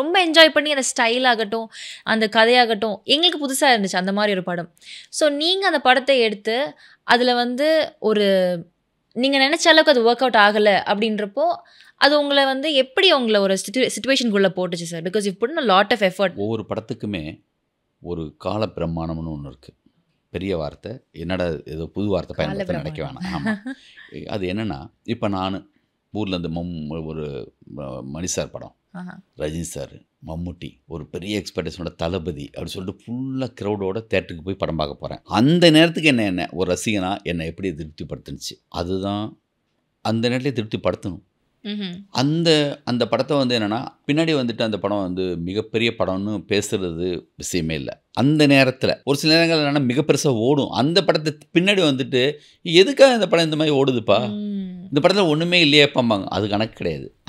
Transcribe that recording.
ரொம்ப என்ஜாய் பண்ணி அந்த ஸ்டைல் ஆகட்டும் அந்த கதையாகட்டும் எங்களுக்கு புதுசாக இருந்துச்சு அந்த மாதிரி ஒரு படம் ஸோ நீங்கள் அந்த படத்தை எடுத்து அதில் வந்து ஒரு நீங்கள் நினச்ச அளவுக்கு அது ஒர்க் அவுட் ஆகலை அப்படின்றப்போ அது உங்களை வந்து எப்படி உங்களை ஒரு சுட்டு சுச்சுவேஷனுக்குள்ளே போட்டுச்சு சார் பிகாஸ் இப்படி நான் லாட் ஆஃப் எஃபர்ட் ஒவ்வொரு படத்துக்குமே ஒரு கால பிரமாணம்னு ஒன்று இருக்குது பெரிய வார்த்தை என்னடா ஏதோ புது வார்த்தை பயன்படுத்த நினைக்க வேணாம் ஆமாம் அது என்னென்னா இப்போ நான் ஊரில் ஊர்லேருந்து மம் ஒரு மணிசார் படம் ரஜினி சார் மம்முட்டி ஒரு பெரிய எக்ஸ்பெக்டேஷனோட தளபதி அப்படின்னு சொல்லிட்டு ஃபுல்லாக க்ரௌடோட தேட்டருக்கு போய் படம் பார்க்க போகிறேன் அந்த நேரத்துக்கு என்ன என்ன ஒரு ரசிகனா என்னை எப்படி திருப்திப்படுத்துனுச்சு அதுதான் அந்த நேரத்துலேயே திருப்திப்படுத்தணும் அந்த அந்த படத்தை வந்து என்னென்னா பின்னாடி வந்துட்டு அந்த படம் வந்து மிகப்பெரிய படம்னு பேசுறது விஷயமே இல்லை அந்த நேரத்தில் ஒரு சில நேரங்கள் என்னென்னா மிக பெருசாக ஓடும் அந்த படத்தை பின்னாடி வந்துட்டு எதுக்காக இந்த படம் இந்த மாதிரி ஓடுதுப்பா இந்த படத்தில் ஒன்றுமே இல்லையே பம்பாங்க அது கணக்கு கிடையாது